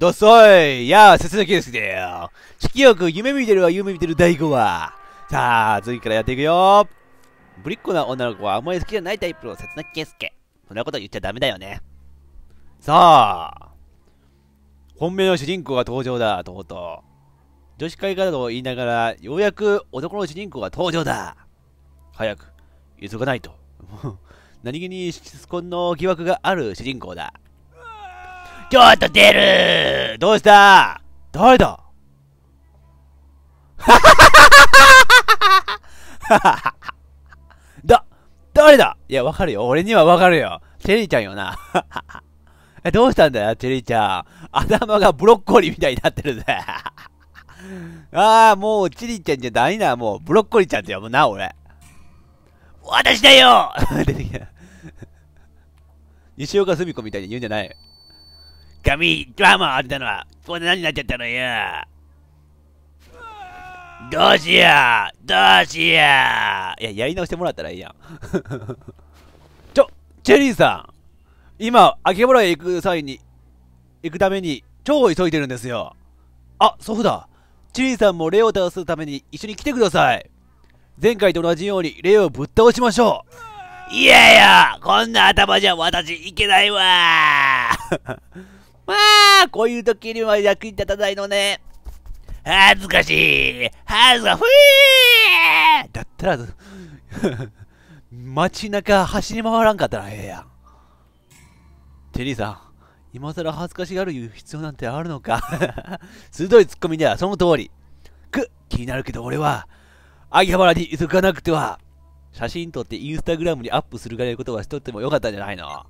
どっそいやあ、なきですけど色欲、夢見てるわ、夢見てる第5話さあ、次からやっていくよぶりっ子な女の子はあんまり好きじゃないタイプの切なきすけ。そんなこと言っちゃダメだよね。さあ、本命の主人公が登場だ、とうとう。女子会からと言いながら、ようやく男の主人公が登場だ早く、急がないと。何気にシスの疑惑がある主人公だ。ちょっと出るどうした誰だ だ、誰だいや、わかるよ。俺にはわかるよ。チェリーちゃんよな。え、どうしたんだよ、チェリーちゃん。頭がブロッコリーみたいになってるぜ。ああ、もう、チェリーちゃんじゃないな。もう、ブロッコリーちゃんって呼ぶな、俺。私だよ出てきた。西岡み子みたいに言うんじゃない。髪、ドラマあったのは、こで何になっちゃったのよ。どうしようどうしよういや、やり直してもらったらいいやん。ちょ、チェリーさん今、秋葉原へ行く際に、行くために、超急いでるんですよ。あ、祖父だ。チェリーさんもレを倒すために一緒に来てください。前回と同じようにレをぶっ倒しましょう。いやいや、こんな頭じゃ私いけないわ まあ、こういう時には役に立たないのね。恥ずかしい恥ずかふいーだったら、街中走り回らんかったらええやん。テリーさん、今更恥ずかしがる必要なんてあるのか 鋭いツッコミではその通り。く、気になるけど俺は、秋葉原に急がなくては。写真撮ってインスタグラムにアップするぐらいのことはしとってもよかったんじゃないの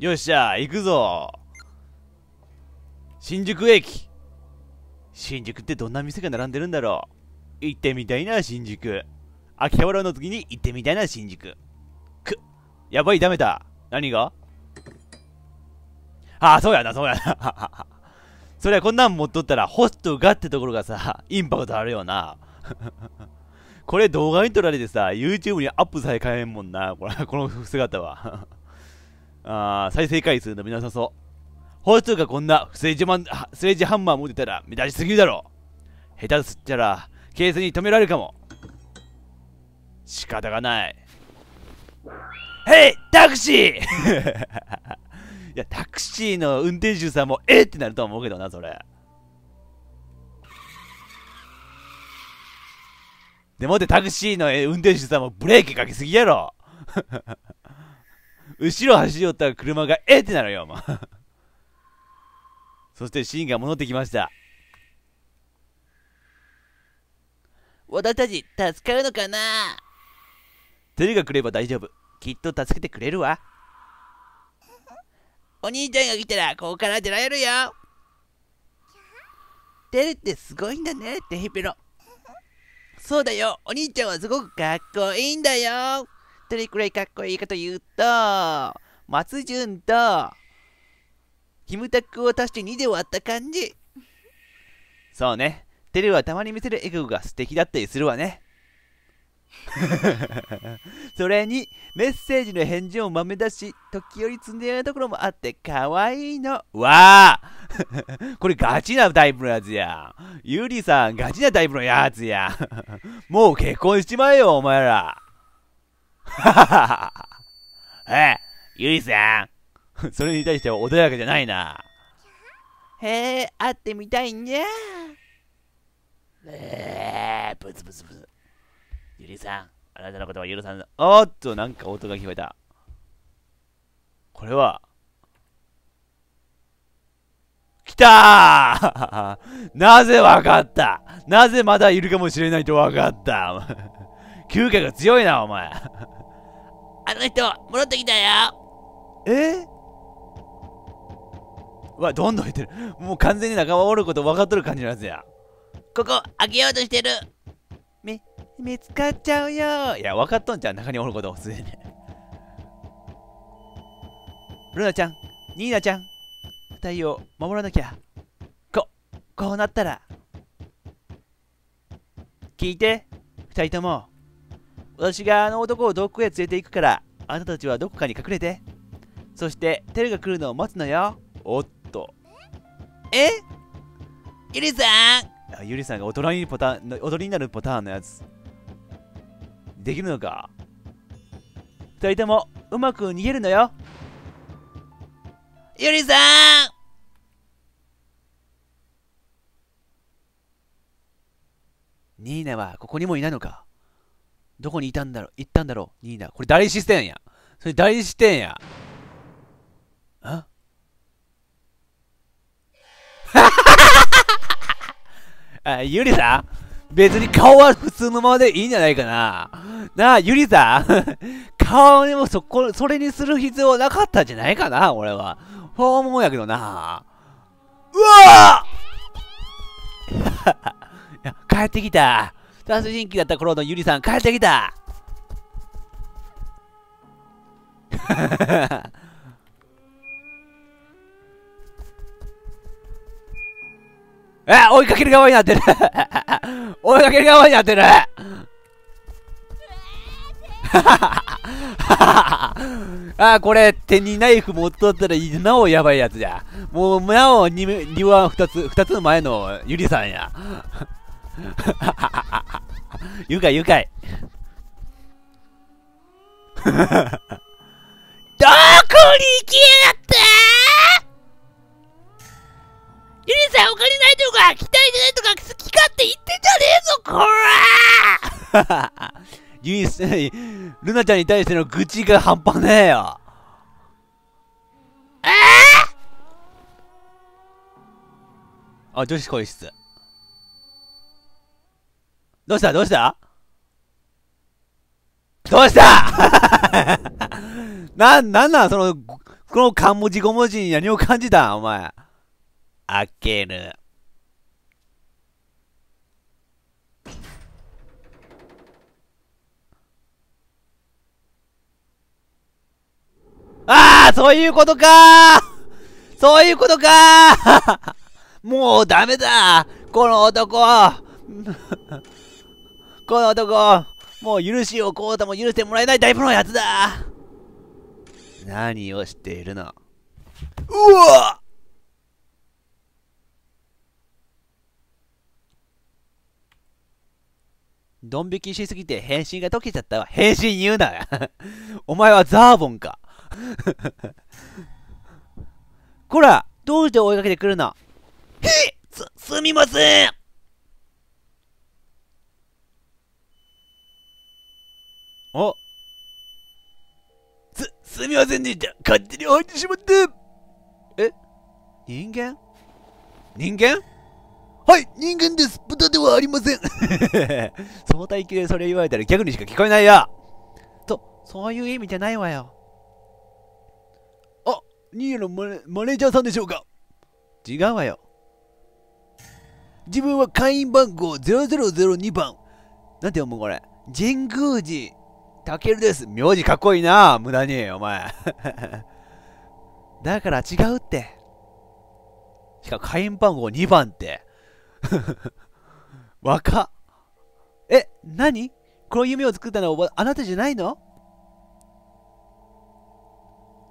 よっしゃ、行くぞ新宿駅新宿ってどんな店が並んでるんだろう行ってみたいな、新宿。秋葉原の時に行ってみたいな、新宿。くっ、やばい、ダメだ。何がああ、そうやな、そうやな。そりゃこんなん持っとったら、ホストがってところがさ、インパクトあるよな。これ動画に撮られてさ、YouTube にアップさえ買えんもんな、これこの姿はあ再生回数伸びなさそう。ホスがこんな不正自慢、不正自ハンマー持ってたら目立ちすぎるだろう。下手すっちゃら、警察に止められるかも。仕方がない。ヘイタクシー いや、タクシーの運転手さんも、えってなると思うけどな、それ。でもってタクシーの運転手さんもブレーキかけすぎやろ後ろ走った車が、えってなるよ、もう そしてシーンが戻ってきました。私たち、助かるのかなテれが来れば大丈夫。きっと助けてくれるわ。お兄ちゃんが来たら、ここから出られるよ。テれってすごいんだね、テヘペロ。そうだよ、お兄ちゃんはすごくかっこいいんだよ。どれくらいかっこいいかというと、松潤と、キムタクを足して2で割った感じ。そうね。テレはたまに見せるエゴが素敵だったりするわね。それに、メッセージの返事を豆だし、時折積んでやるところもあって、かわいいの。わあ これガチなタイプのやつや。ゆりさん、ガチなタイプのやつや。もう結婚しちまえよ、お前ら。はははは。え、ゆいさん。それに対しては穏やかじゃないな。へえ、会ってみたいんじゃ。えー、ブツブツブツ。ゆりさん、あなたのことは許さんおっと、なんか音が聞こえた。これは、来たー なぜわかったなぜまだいるかもしれないとわかった嗅覚 が強いな、お前あの人、戻ってきたよ。えわ、どんどん減ってる。もう完全に仲間おること分かっとる感じのやつや。ここ、開けようとしてる。み、見つかっちゃうよ。いや、分かっとんじゃん、中におることすでに。ルナちゃん、ニーナちゃん、二人を守らなきゃ。こ、こうなったら。聞いて、二人とも。私があの男を洞窟へ連れて行くから、あなたたちはどこかに隠れて。そして、テルが来るのを待つのよ。おっと。えゆりさんゆりさんが大人にタン、になるパターンのやつ。できるのか二人とも、うまく逃げるのよ。ゆりさんニーナはここにもいないのかどこにいたんだろう行ったんだろうニーナ。これ誰視点や。それ誰視点や。あ あ、ゆりさん別に顔は普通のままでいいんじゃないかな。なあ、ゆりさん 顔にもそこ、それにする必要なかったんじゃないかな、俺は。そう思うやけどな。うわ いや、帰ってきた。単人気だった頃のゆりさん帰ってきた え追いかける側になってる 追いかける側になってる あこれ手にナイフ持っとったらなおやばいやつじゃもうなお庭2つ2つ前のゆりさんや愉 快愉快。どこに行きやがったゆりさんお金ないとか、期待ないとか、好き勝手言ってんじゃねえぞ、こらゆり さん、ルナちゃんに対しての愚痴が半端ねえよ。えー、あ、女子更衣室。どうしたどうしたどうした な、なんなんその、この漢文字5文字に何を感じたお前。開ける。ああそういうことかそういうことか もうダメだこの男この男もう許しをこうたも許してもらえないタイプのやつだ何をしているのうわドン引きしすぎて変身が解けちゃったわ。変身言うな お前はザーボンか こらどうして追いかけてくるのへっ す、すみませんあす、すみませんでした。勝手に入ってしまって。え人間人間はい人間です豚ではありません相対級でそれ言われたらギャグにしか聞こえないよと、そういう意味じゃないわよ。あ、ニーのマネマネージャーさんでしょうか違うわよ。自分は会員番号0002番。なんて読むこれ。神宮寺たけるです。名字かっこいいな。無駄に、お前。だから違うって。しかも会員番号2番って。若っ。え、何この夢を作ったのはあなたじゃないの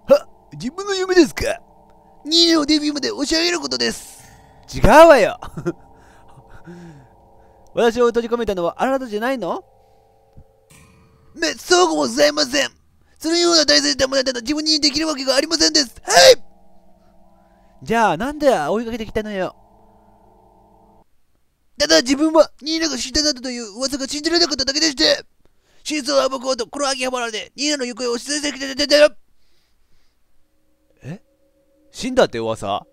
は自分の夢ですか ?2 年のデビューまで押し上げることです違うわよ 私を閉じ込めたのはあなたじゃないのめ、そうございませんそのような大切なものなと自分にできるわけがありませんですはいじゃあ、なんで追いかけてきたのよただ自分は、ニーナが死んだなどという噂が信じられなかっただけでして真相を暴こうと、この秋葉原でニーナの行方を推してきてたよえ死んだって噂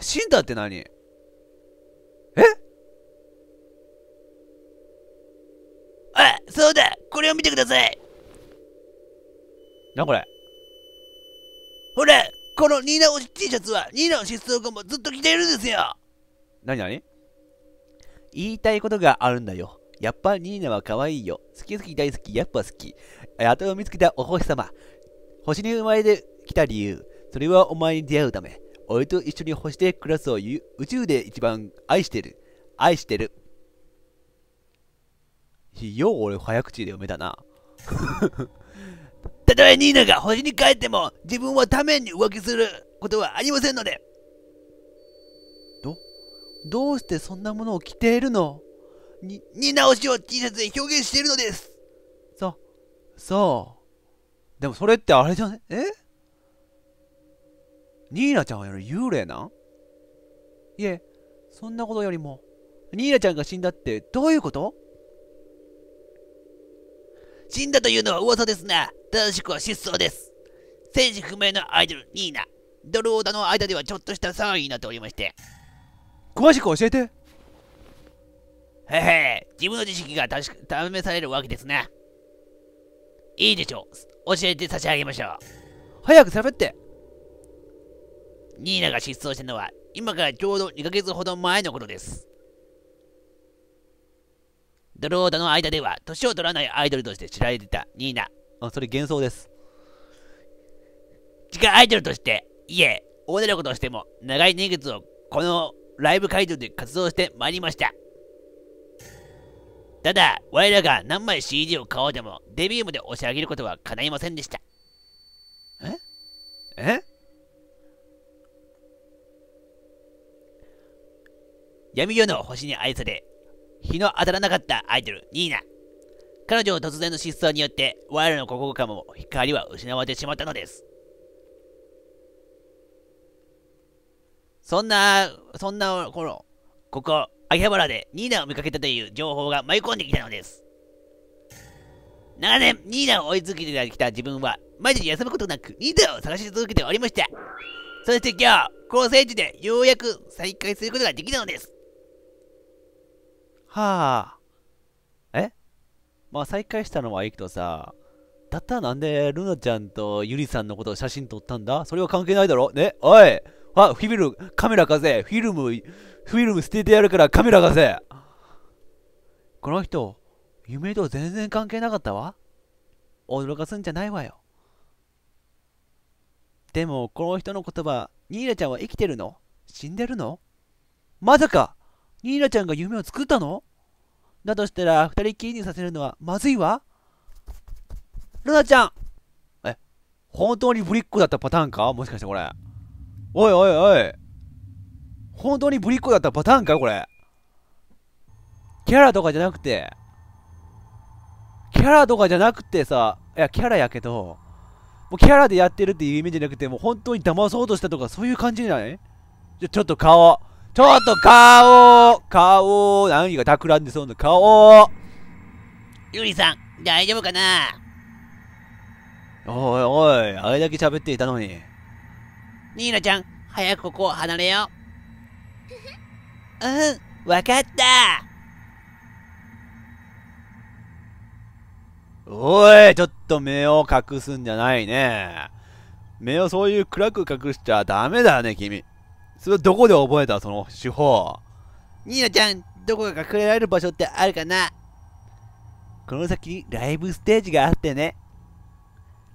死んだって何そうだこれを見てくださいなこれほらこのニーナ推 T シャツはニーナの失踪後もずっと着ているんですよ何何言いたいことがあるんだよやっぱニーナは可愛いよ。好き好き大好き、やっぱ好き。あとを見つけたお星様。星に生まれてきた理由。それはお前に出会うため。俺と一緒に星で暮らすを宇宙で一番愛してる。愛してる。よう俺早口で読めたな。たとえニーナが星に帰っても自分はために浮気することはありませんので。どどうしてそんなものを着ているのに、ニーナ推しを T シャツで表現しているのです。そう。そう。でもそれってあれじゃねえニーナちゃんは幽霊なんいえ、そんなことよりも、ニーナちゃんが死んだってどういうこと死んだというのは噂ですが、正しくは失踪です。生死不明のアイドル、ニーナ。ドルオーダの間ではちょっとした騒ぎになっておりまして。詳しく教えて。へへ、自分の知識が試されるわけですな。いいでしょう。教えて差し上げましょう。早く喋って。ニーナが失踪したのは、今からちょうど2ヶ月ほど前のことです。ドローダの間では、年を取らないアイドルとして知られてたニーナ。あ、それ幻想です。次回アイドルとして、いえ、大手のことしても、長い年月をこのライブ会場で活動してまいりました。ただ、我らが何枚 CD を買おうでも、デビューまで押し上げることは叶いませんでした。ええ闇夜の星に愛され、日の当たらなかったアイドル、ニーナ。彼女の突然の失踪によって、我らの心かかも光は失われてしまったのです。そんな、そんな頃、ここ、秋葉原でニーナを見かけたという情報が舞い込んできたのです。長年、ニーナを追い続けてきた自分は、毎日休むことなく、ニーナを探し続けておりました。そして今日、この聖地でようやく再会することができたのです。はあ。えまあ再会したのはいいけどさ、だったらなんでルナちゃんとユリさんのことを写真撮ったんだそれは関係ないだろねおいあ、フィルム、カメラ貸せフィルム、フィルム捨ててやるからカメラ貸せこの人、夢と全然関係なかったわ驚かすんじゃないわよ。でも、この人の言葉、ニーラちゃんは生きてるの死んでるのまさかニーナちゃんが夢を作ったのだとしたら、二人きりにさせるのはまずいわ。ルナちゃんえ、本当にぶりっ子だったパターンかもしかしてこれ。おいおいおい。本当にぶりっ子だったパターンかこれ。キャラとかじゃなくて、キャラとかじゃなくてさ、いや、キャラやけど、もうキャラでやってるっていう意味じゃなくて、もう本当に騙そうとしたとか、そういう感じじゃないじゃ、ちょっと顔。ちょっと顔顔何が企んでそうな顔ゆりさん、大丈夫かなおいおい、あれだけ喋っていたのに。ニーナちゃん、早くここを離れよう。うん、わかったおい、ちょっと目を隠すんじゃないね。目をそういう暗く隠しちゃダメだね、君。それどこで覚えたその手法。ニーナちゃん、どこか隠れられる場所ってあるかなこの先にライブステージがあってね。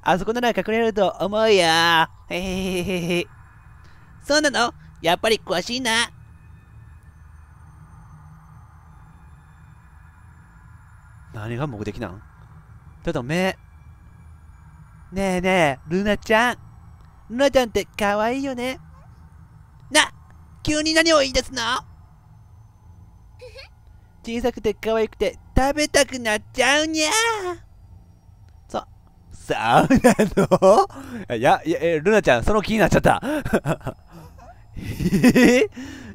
あそこなら隠れると思うよ。へへへへ。へ。そうなのやっぱり詳しいな。何が目的なんただ目。ねえねえ、ルナちゃん。ルナちゃんって可愛いよね。な急に何を言い出すの小さくて可愛くて食べたくなっちゃうにゃそ、そうなの いや、いや、ルナちゃん、その気になっちゃった。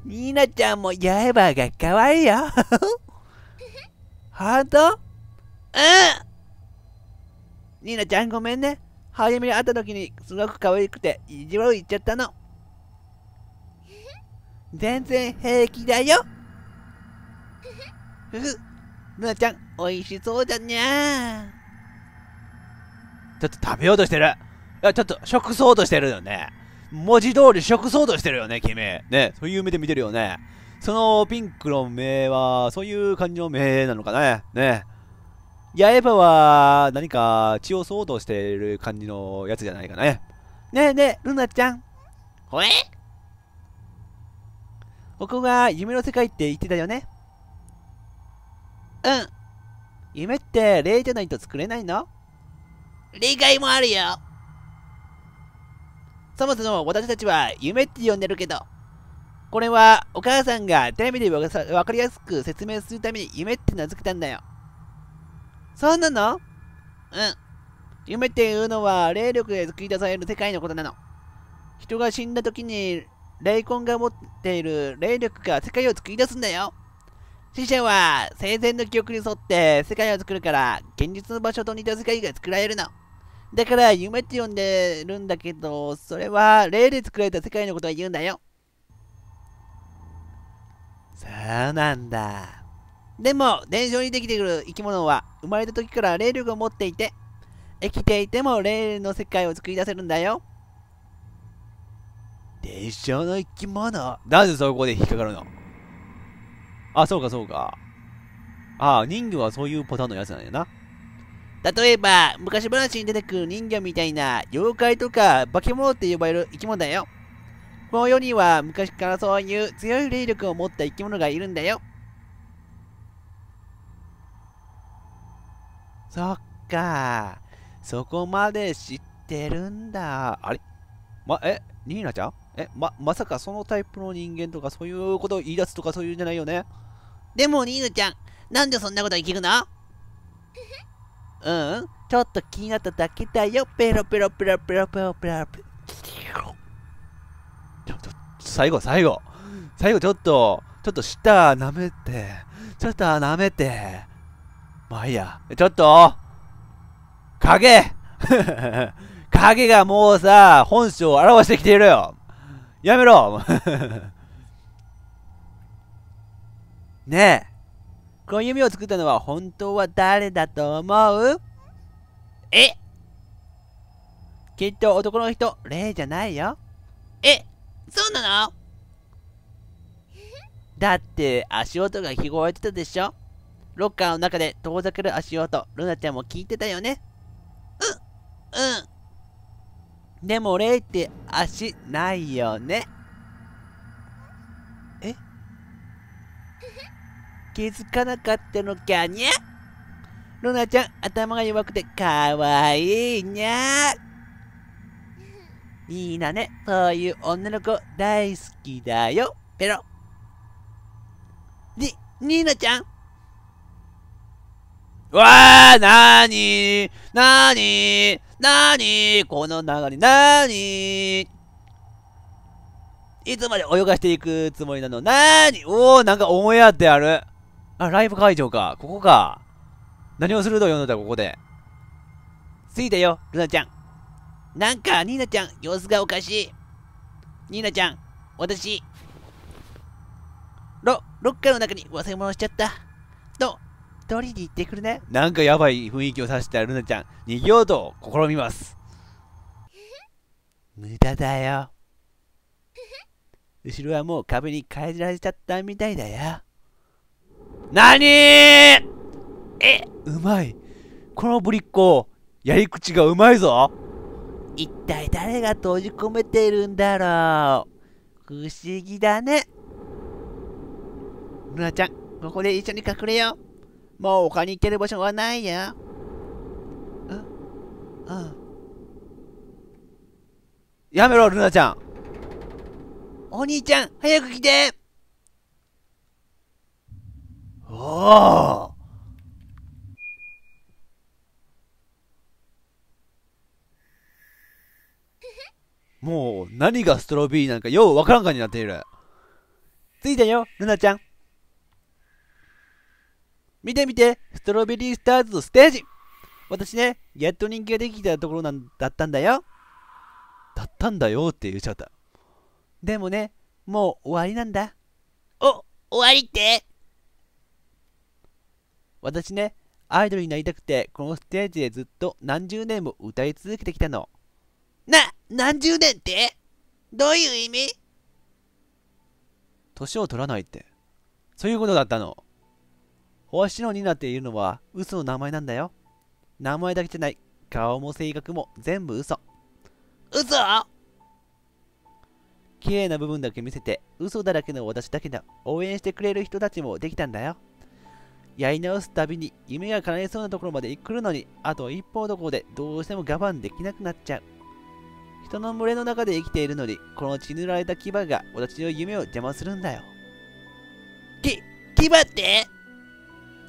ニーナちゃんも八重歯が可愛いよ。ハートうんニーナちゃんごめんね。初めに会った時にすごく可愛くて意地悪言っちゃったの。全然平気だよ。ふふ、ルナちゃん、美味しそうだにゃちょっと食べようとしてる。いや、ちょっと食そうとしてるよね。文字通り食そうとしてるよね、君。ね、そういう目で見てるよね。そのピンクの目は、そういう感じの目なのかね。ね。八重歯は、何か血をそうとしてる感じのやつじゃないかね。ねえねえ、ルナちゃん。ほえここが夢の世界って言ってたよねうん夢って霊じゃないと作れないの例外もあるよそもそも私たちは夢って呼んでるけどこれはお母さんがテレビでわかりやすく説明するために夢って名付けたんだよそうなのうん夢っていうのは霊力で作り出される世界のことなの人が死んだ時に霊魂が持っている霊力が世界を作り出すんだよ死者は生前の記憶に沿って世界を作るから現実の場所と似た世界が作られるのだから夢って呼んでるんだけどそれは霊で作られた世界のことを言うんだよそうなんだでも伝承にできてくる生き物は生まれた時から霊力を持っていて生きていても霊の世界を作り出せるんだよ電車の生き物なぜそこで引っかかるのあ、そうかそうか。ああ、人魚はそういうパターンのやつなんやな。例えば、昔話に出てくる人魚みたいな妖怪とか化け物って呼ばれる生き物だよ。この世には昔からそういう強い霊力を持った生き物がいるんだよ。そっか。そこまで知ってるんだ。あれま、え、ニーナちゃんえ、ま、まさかそのタイプの人間とかそういうことを言い出すとかそういうんじゃないよねでも、ニーヌちゃん、なんでそんなこと聞くのうん、ちょっと気になっただけだよ。ペロペロペロペロペロペロペロ。ちょっと、最後、最後。最後、ちょっと、ちょっと舌舐めて、ちょっと舐めて。まあいいや。ちょっと影影がもうさ、本性を表してきているよやめろ ねえこの弓を作ったのは本当は誰だと思うえきっと男の人、霊じゃないよ。えそうなのだって足音が聞こえてたでしょロッカーの中で遠ざける足音、ルナちゃんも聞いてたよね。うん、うん。でもレって足ないよねえ 気づかなかったのかにゃルナちゃん頭が弱くてかわいいにゃいいなねそういう女の子大好きだよペロにニーナちゃんわあなーになーにーなーにこの流れ、なーにいつまで泳がしていくつもりなのなーにおー、なんかオンエアってある。あ、ライブ会場か。ここか。何をするの読んだここで。着いたよ、ルナちゃん。なんか、ニーナちゃん、様子がおかしい。ニーナちゃん、私、ロ、ロッカーの中に忘れ物しちゃった。と、一人で行ってくるね。なんかやばい雰囲気をさしてたルナちゃん、逃げようと試みます。無駄だよ。後ろはもう壁に変えられちゃったみたいだよ。なにえ、うまい。このぶりっ子、やり口がうまいぞ。一体誰が閉じ込めてるんだろう。不思議だね。ルナちゃん、ここで一緒に隠れよう。もう他に行ける場所はないや。うん。やめろ、ルナちゃん。お兄ちゃん、早く来ておお もう、何がストロビーなんかようわからんかになっている。着いたよ、ルナちゃん。見て見て、ストロベリースターズのステージ私ね、やっと人気ができたところなんだったんだよ。だったんだよって言っちゃった。でもね、もう終わりなんだ。お、終わりって私ね、アイドルになりたくて、このステージでずっと何十年も歌い続けてきたの。な、何十年ってどういう意味年を取らないって。そういうことだったの。星野になっているのは嘘の名前なんだよ。名前だけじゃない。顔も性格も全部嘘。嘘綺麗な部分だけ見せて、嘘だらけの私だけだ。応援してくれる人たちもできたんだよ。やり直すたびに夢が叶えそうなところまで来るのに、あと一歩どころでどうしても我慢できなくなっちゃう。人の群れの中で生きているのに、この血塗られた牙が私の夢を邪魔するんだよ。き、牙って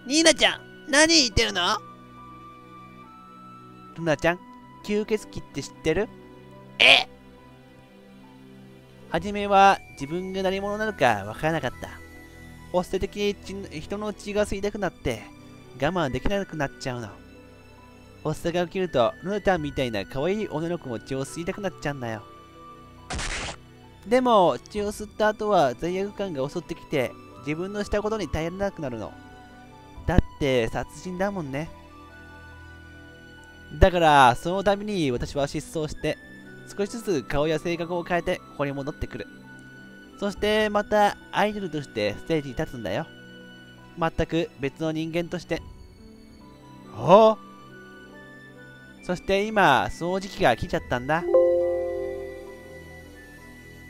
ニーナちゃん何言ってるのルナちゃん吸血鬼って知ってるえはじめは自分が何者なのかわからなかった。お捨て的に人の血が吸いたくなって我慢できなくなっちゃうの。お捨てが起きるとルナちゃんみたいな可愛い女の子も血を吸いたくなっちゃうんだよ。でも血を吸った後は罪悪感が襲ってきて自分のしたことに耐えられなくなるの。て殺人だもんね。だから、そのために私は失踪して、少しずつ顔や性格を変えてここに戻ってくる。そしてまたアイドルとしてステージに立つんだよ。全く別の人間として。おそして今、掃除機が来ちゃったんだ。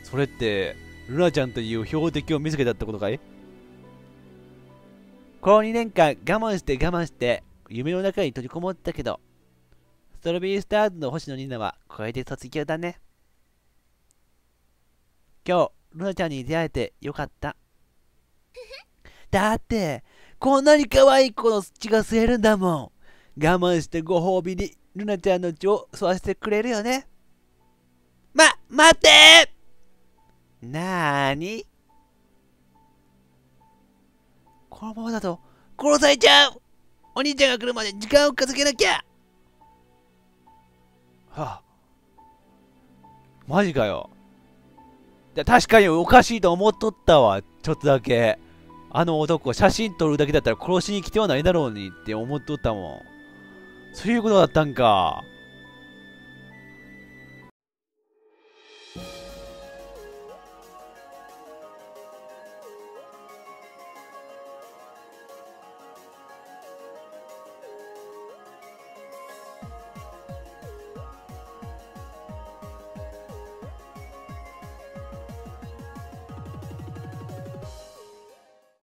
それって、ルナちゃんという標的を見つけたってことかいこの2年間我慢して我慢して夢の中に閉じこもったけど、ストロベリースターズの星野リナはこれで卒業だね。今日、ルナちゃんに出会えてよかった。だって、こんなに可愛い子の血が吸えるんだもん。我慢してご褒美にルナちゃんの血を吸わせてくれるよね。ま、待ってなーにこのままだと殺されちゃうお兄ちゃんが来るまで時間を稼げなきゃはあマジかよ確かにおかしいと思っとったわちょっとだけあの男写真撮るだけだったら殺しに来てはないだろうにって思っとったもんそういうことだったんか